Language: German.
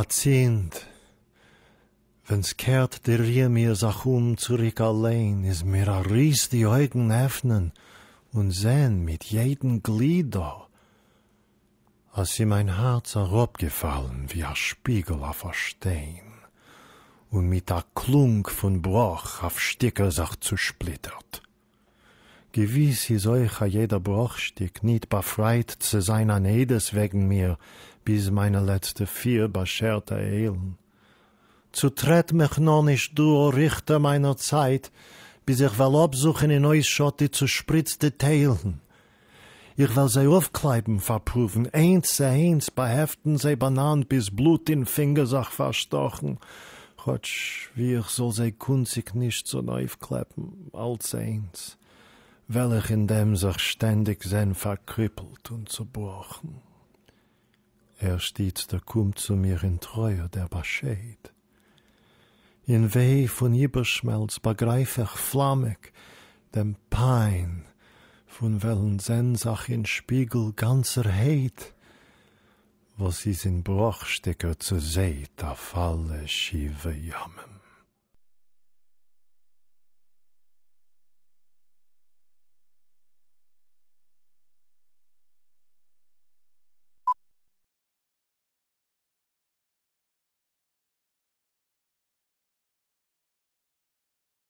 Patient, wenn's kehrt der rie mir Sachum zurück allein, is mir a Ries die Augen öffnen und sehn mit jedem Glieder, als sie mein Herz herabgefallen wie a Spiegel auf a Stein und mit a Klunk von Broch auf Sticker sach zusplittert. Gewiss is euch a jeder Bruchstück nicht befreit zu sein an Edes wegen mir, bis meine letzte vier bescherte Eilen. Zu tret mich noch nicht du, o Richter meiner Zeit, bis ich will absuchen in euch schotte zu spritzte Teilen. Ich will sie aufkleiden, verprüfen, eins zu eins, bei Heften sie banan, bis Blut in Fingersach verstochen. Gott, wie ich soll sie kunstig nicht so neu aufkleiden, als eins, weil ich in dem sich ständig sein verkrippelt und zerbrochen. So er steht da kum zu mir in Treue der Bescheid. In Weh von Überschmelz begreif ich flammig dem Pein, von welchen Sensach in Spiegel ganzer Heid, was is in Bruchstecker zu seht, auf alle schiefe Jammen.